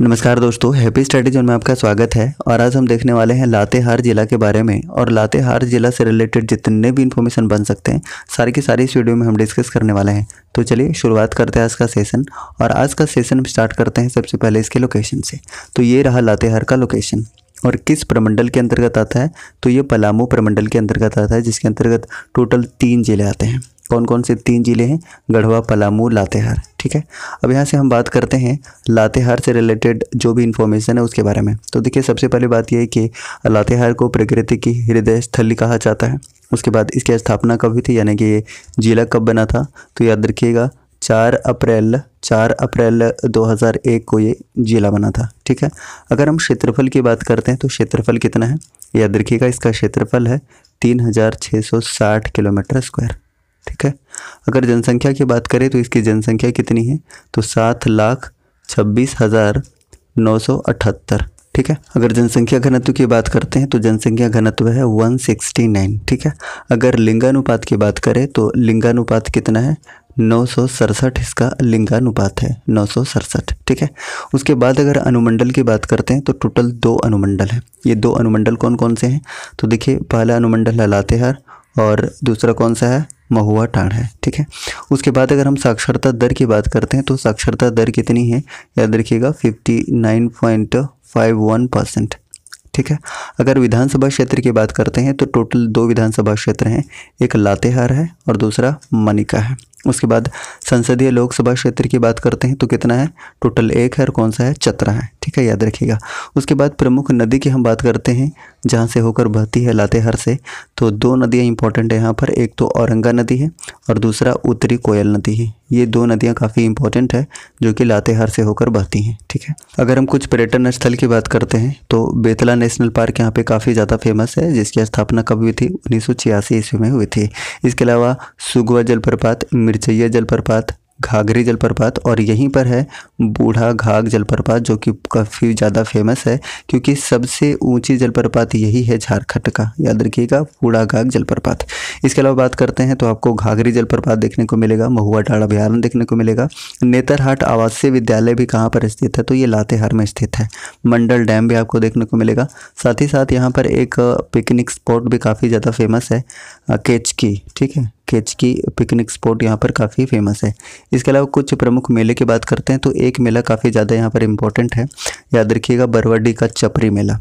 नमस्कार दोस्तों happy studies में आपका स्वागत है और आज हम देखने वाले हैं लातेहार ज़िला के बारे में और लातेहार ज़िला से रिलेटेड जितने भी इन्फॉर्मेशन बन सकते हैं सारे की सारी इस वीडियो में हम डिस्कस करने वाले हैं तो चलिए शुरुआत करते हैं आज का सेशन और आज का सेशन हम स्टार्ट करते हैं सबसे पहले इसके लोकेशन से तो ये रहा लातेहार का लोकेशन और किस प्रमंडल के अंतर्गत आता है तो ये पलामू प्रमंडल के अंतर्गत आता है जिसके अंतर्गत टोटल तीन ज़िले आते हैं कौन कौन से तीन ज़िले हैं गढ़वा पलामू लातेहार ठीक है अब यहाँ से हम बात करते हैं लातेहार से रिलेटेड जो भी इन्फॉर्मेशन है उसके बारे में तो देखिए सबसे पहले बात यह है कि लातेहार को प्रकृति की हृदय स्थली कहा जाता है उसके बाद इसकी स्थापना कब हुई थी यानी कि ये जिला कब बना था तो याद रखिएगा चार अप्रैल चार अप्रैल 2001 को ये जिला बना था ठीक है अगर हम क्षेत्रफल की बात करते हैं तो क्षेत्रफल कितना है याद रखिएगा इसका क्षेत्रफल है 3660 किलोमीटर स्क्वायर ठीक है अगर जनसंख्या की बात करें तो इसकी जनसंख्या कितनी है तो सात लाख छब्बीस हज़ार नौ सौ अठहत्तर ठीक है अगर जनसंख्या घनत्व की बात करते हैं तो जनसंख्या घनत्व है वन सिक्सटी नाइन ठीक है अगर लिंगानुपात की बात करें तो लिंगानुपात कितना है नौ सौ सड़सठ इसका लिंगानुपात है नौ सौ सड़सठ ठीक है उसके बाद अगर अनुमंडल की बात करते हैं तो टोटल दो अनुमंडल हैं ये दो अनुमंडल कौन कौन से हैं तो देखिए पहला अनुमंडल है लातेहार और दूसरा कौन सा है महुआ टाण है ठीक है उसके बाद अगर हम साक्षरता दर की बात करते हैं तो साक्षरता दर कितनी है याद रखिएगा fifty nine point five one percent ठीक है अगर विधानसभा क्षेत्र की बात करते हैं तो टोटल दो विधानसभा क्षेत्र हैं एक लातेहार है और दूसरा मनिका है उसके बाद संसदीय लोकसभा क्षेत्र की बात करते हैं तो कितना है टोटल एक है और कौन सा है चतरा है ठीक है याद रखिएगा उसके बाद प्रमुख नदी की हम बात करते हैं जहाँ से होकर बहती है लातेहार से तो दो नदियाँ इंपॉर्टेंट है यहाँ पर एक तो औरंगा नदी है और दूसरा उत्तरी कोयल नदी है ये दो नदियाँ काफ़ी इंपॉर्टेंट है जो कि लातेहार से होकर बहती हैं ठीक है अगर हम कुछ पर्यटन स्थल की बात करते हैं तो बेतला नेशनल पार्क यहाँ पे काफ़ी ज़्यादा फेमस है जिसकी स्थापना कब हुई थी उन्नीस ईस्वी में हुई थी इसके अलावा सुगवा जलप्रपात मिर्चैया जलप्रपात घाघरी जलप्रपात और यहीं पर है बूढ़ा घाघ जलप्रपात जो कि काफ़ी ज़्यादा फेमस है क्योंकि सबसे ऊंची जलप्रपात यही है झारखंड का याद रखिएगा बूढ़ा घाघ जलप्रपात इसके अलावा बात करते हैं तो आपको घाघरी जलप्रपात देखने को मिलेगा महुआ टाड़ अभ्यारण देखने को मिलेगा नेतरहाट आवासीय विद्यालय भी कहाँ पर स्थित है तो ये लातेहार में स्थित है मंडल डैम भी आपको देखने को मिलेगा साथ ही साथ यहाँ पर एक पिकनिक स्पॉट भी काफ़ी ज़्यादा फेमस है केचकी ठीक है स्केच की पिकनिक स्पॉट यहाँ पर काफ़ी फेमस है इसके अलावा कुछ प्रमुख मेले की बात करते हैं तो एक मेला काफ़ी ज़्यादा यहाँ पर इम्पोर्टेंट है याद रखिएगा बरवाडी का चपरी मेला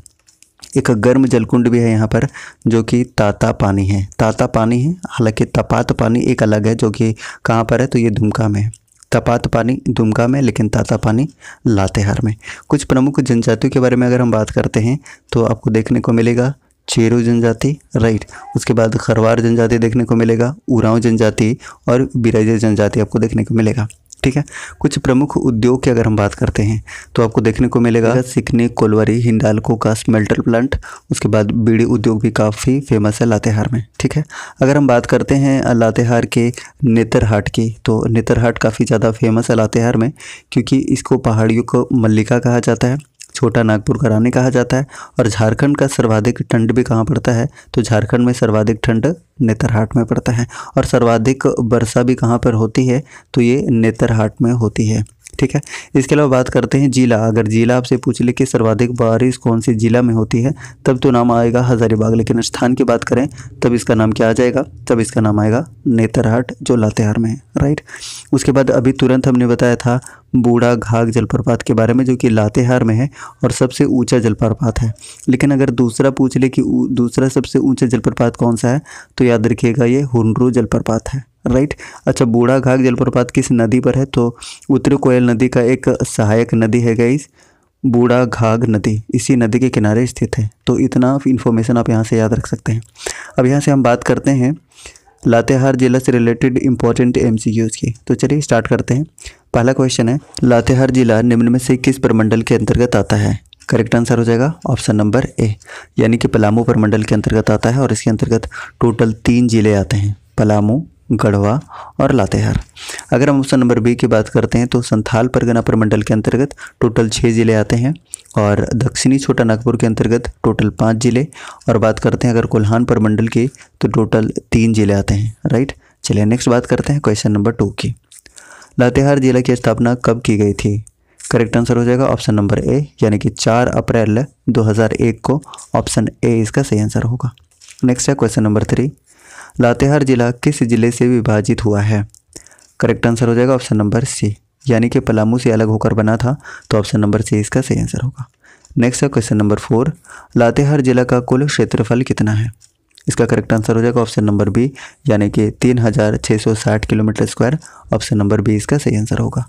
एक गर्म जलकुंड भी है यहाँ पर जो कि ताता पानी है ताता पानी है हालांकि तपात पानी एक अलग है जो कि कहाँ पर है तो ये दुमका में है तपात पानी दुमका में लेकिन ताता पानी लातेहार में कुछ प्रमुख जनजातियों के बारे में अगर हम बात करते हैं तो आपको देखने को मिलेगा चेरू जनजाति राइट उसके बाद खरवार जनजाति देखने को मिलेगा उराव जनजाति और बिराइजर जनजाति आपको देखने को मिलेगा ठीक है कुछ प्रमुख उद्योग की अगर हम बात करते हैं तो आपको देखने को मिलेगा सिकनी कोलवरी हिंडालको का स्मेल्टर प्लांट उसके बाद बीड़ी उद्योग भी काफ़ी फेमस है लातेहार में ठीक है अगर हम बात करते हैं लातेहार के नेतरहाट की तो नेतरहाट काफ़ी ज़्यादा फेमस है लातेहार में क्योंकि इसको पहाड़ियों को मल्लिका कहा जाता है छोटा नागपुर का रानी कहा जाता है और झारखंड का सर्वाधिक ठंड भी कहाँ पड़ता है तो झारखंड में सर्वाधिक ठंड नेतरहाट में पड़ता है और सर्वाधिक वर्षा भी कहाँ पर होती है तो ये नेतरहाट में होती है ठीक है इसके अलावा बात करते हैं जिला अगर जिला आपसे पूछ ले कि सर्वाधिक बारिश कौन से जिला में होती है तब तो नाम आएगा हज़ारीबाग लेकिन स्थान की बात करें तब इसका नाम क्या आ जाएगा तब इसका नाम आएगा नेतरहाट जो लातेहार में है राइट उसके बाद अभी तुरंत हमने बताया था बूढ़ा घाघ जलप्रपात के बारे में जो कि लातेहार में है और सबसे ऊंचा जलप्रपात है लेकिन अगर दूसरा पूछ ले कि दूसरा सबसे ऊंचा जलप्रपात कौन सा है तो याद रखिएगा ये हुनरू जलप्रपात है राइट अच्छा बूढ़ा घाघ जलप्रपात किस नदी पर है तो उत्तरी कोयल नदी का एक सहायक नदी है गई बूढ़ा घाघ नदी इसी नदी के किनारे स्थित है तो इतना इन्फॉर्मेशन आप यहाँ से याद रख सकते हैं अब यहाँ से हम बात करते हैं लातेहार जिला से रिलेटेड इंपॉर्टेंट एम की तो चलिए स्टार्ट करते हैं पहला क्वेश्चन है लातेहार जिला निम्न में से किस प्रमंडल के अंतर्गत आता है करेक्ट आंसर हो जाएगा ऑप्शन नंबर ए यानी कि पलामू प्रमंडल के अंतर्गत आता है और इसके अंतर्गत टोटल तीन जिले आते हैं पलामू गढ़वा और लातेहार अगर हम ऑप्शन नंबर बी की बात करते हैं तो संथाल परगना प्रमंडल के अंतर्गत टोटल छः ज़िले आते हैं और दक्षिणी छोटा नागपुर के अंतर्गत टोटल पाँच ज़िले और बात करते हैं अगर कोल्हान परमंडल की तो टोटल तीन ज़िले आते हैं राइट चलिए नेक्स्ट बात करते हैं क्वेश्चन नंबर टू की लातेहार जिला की स्थापना कब की गई थी करेक्ट आंसर हो जाएगा ऑप्शन नंबर ए यानी कि 4 अप्रैल 2001 को ऑप्शन ए इसका सही आंसर होगा नेक्स्ट है क्वेश्चन नंबर थ्री लातेहार जिला किस ज़िले से विभाजित हुआ है करेक्ट आंसर हो जाएगा ऑप्शन नंबर सी यानी कि पलामू से अलग होकर बना था तो ऑप्शन नंबर सी इसका सही आंसर होगा नेक्स्ट है क्वेश्चन नंबर फोर लातेहार जिला का कुल क्षेत्रफल कितना है इसका करेक्ट आंसर हो जाएगा ऑप्शन नंबर बी यानी कि तीन हज़ार छः सौ साठ kilometre square option number B इसका सही आंसर होगा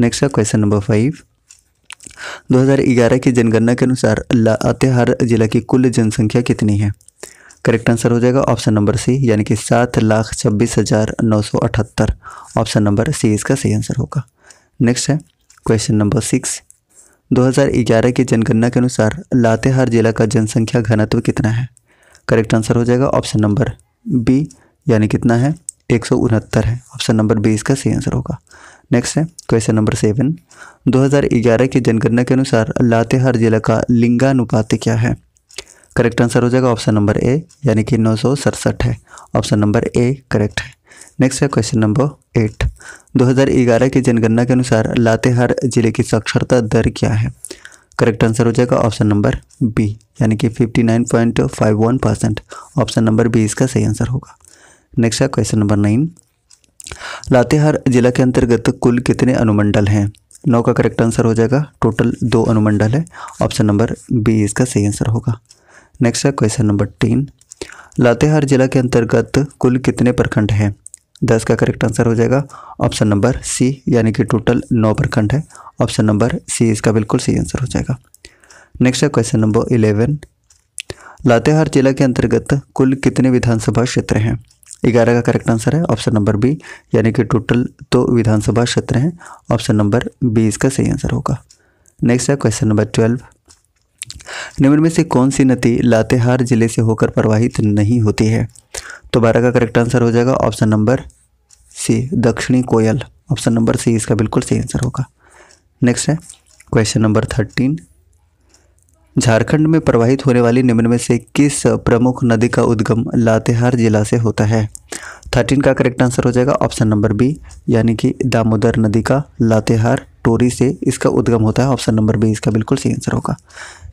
नेक्स्ट है क्वेश्चन नंबर फाइव 2011 की जनगणना के अनुसार लातेहार जिला की कुल जनसंख्या कितनी है करेक्ट आंसर हो जाएगा ऑप्शन नंबर सी यानी कि सात लाख छब्बीस हज़ार नौ सौ अठहत्तर ऑप्शन नंबर सी इसका सही आंसर होगा नेक्स्ट है क्वेश्चन नंबर सिक्स 2011 की जनगणना के अनुसार लातेहार जिला का जनसंख्या घनत्व कितना है करेक्ट आंसर हो जाएगा ऑप्शन नंबर बी यानी कितना है एक है ऑप्शन नंबर बी इसका सही आंसर होगा नेक्स्ट है क्वेश्चन नंबर सेवन 2011 की जनगणना के अनुसार लातेहार जिला का लिंगानुपात क्या है करेक्ट आंसर हो जाएगा ऑप्शन नंबर ए यानी कि नौ है ऑप्शन नंबर ए करेक्ट है नेक्स्ट है क्वेश्चन नंबर एट 2011 की जनगणना के अनुसार लातेहार जिले की साक्षरता दर क्या है करेक्ट आंसर हो जाएगा ऑप्शन नंबर बी यानी कि 59.51 परसेंट ऑप्शन नंबर बी इसका सही आंसर होगा नेक्स्ट है क्वेश्चन नंबर नाइन लातेहार जिला के अंतर्गत कुल कितने अनुमंडल हैं नौ का करेक्ट आंसर हो जाएगा टोटल दो अनुमंडल है ऑप्शन नंबर बी इसका सही आंसर होगा नेक्स्ट है क्वेश्चन नंबर तीन लातेहार जिला के अंतर्गत कुल कितने प्रखंड हैं दस का करेक्ट आंसर हो जाएगा ऑप्शन नंबर सी यानी कि टोटल नौ प्रखंड है ऑप्शन नंबर सी इसका बिल्कुल सही आंसर हो जाएगा नेक्स्ट है क्वेश्चन नंबर इलेवन लातेहार जिला के अंतर्गत कुल कितने विधानसभा क्षेत्र हैं ग्यारह का करेक्ट आंसर है ऑप्शन नंबर बी यानी कि टोटल दो विधानसभा क्षेत्र हैं ऑप्शन नंबर बी इसका सही आंसर होगा नेक्स्ट है क्वेश्चन नंबर ट्वेल्व निम्न में से कौन सी नदी लातेहार जिले से होकर प्रवाहित नहीं होती है तो बारह का करेक्ट आंसर हो जाएगा ऑप्शन नंबर सी दक्षिणी कोयल ऑप्शन नंबर सी इसका बिल्कुल सही आंसर होगा नेक्स्ट है क्वेश्चन नंबर थर्टीन झारखंड में प्रवाहित होने वाली निम्न में से किस प्रमुख नदी का उद्गम लातेहार जिला से होता है थर्टीन का करेक्ट आंसर हो जाएगा ऑप्शन नंबर बी यानी कि दामोदर नदी का लातेहार टोरी से इसका उद्गम होता है ऑप्शन नंबर बी इसका बिल्कुल सही आंसर होगा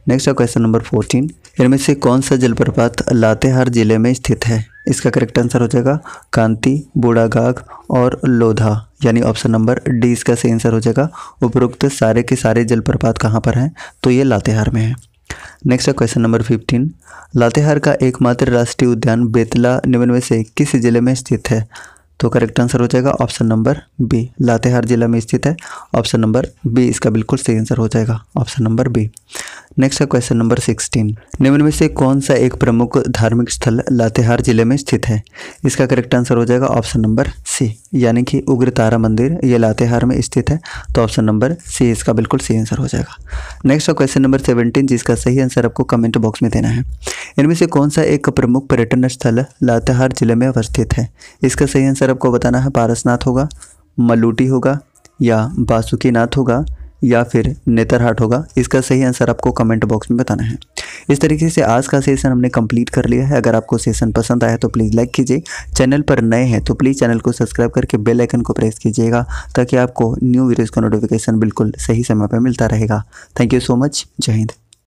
नेक्स्ट है क्वेश्चन नंबर फोर्टीन इनमें से कौन सा जलप्रपात लातेहार जिले में स्थित है इसका करेक्ट आंसर हो जाएगा कांति बूढ़ागाग और लोधा यानी ऑप्शन नंबर डी इसका सही आंसर हो जाएगा उपरोक्त सारे के सारे जलप्रपात कहाँ पर हैं तो ये लातेहार में है नेक्स्ट है क्वेश्चन नंबर फिफ्टीन लातेहार का एकमात्र राष्ट्रीय उद्यान बेतला निम्न में से किस जिले में स्थित है तो करेक्ट आंसर हो जाएगा ऑप्शन नंबर बी लातेहार जिला में स्थित है ऑप्शन नंबर बी इसका बिल्कुल सही आंसर हो जाएगा ऑप्शन नंबर बी नेक्स्ट है क्वेश्चन नंबर सिक्सटीन निम्न में से कौन सा एक प्रमुख धार्मिक स्थल लातेहार जिले में स्थित है इसका करेक्ट आंसर हो जाएगा ऑप्शन नंबर सी यानी कि उग्र तारा मंदिर ये लातेहार में स्थित है तो ऑप्शन नंबर सी इसका बिल्कुल सही आंसर हो जाएगा नेक्स्ट है क्वेश्चन नंबर सेवनटीन जिसका सही आंसर आपको कमेंट बॉक्स में देना है इनमें से कौन सा एक प्रमुख पर्यटन स्थल लातेहार जिले में अवस्थित है इसका सही आंसर उत्तर आपको बताना है पारसनाथ होगा मलूटी होगा या बासुकीनाथ होगा या फिर नेतरहाट होगा इसका सही आंसर आपको कमेंट बॉक्स में बताना है इस तरीके से आज का सेशन हमने कंप्लीट कर लिया है अगर आपको सेशन पसंद आया तो प्लीज़ लाइक कीजिए चैनल पर नए हैं तो प्लीज़ चैनल को सब्सक्राइब करके बेल आइकन को प्रेस कीजिएगा ताकि आपको न्यू वीडियोज़ का नोटिफिकेशन बिल्कुल सही समय पर मिलता रहेगा थैंक यू सो मच जय हिंद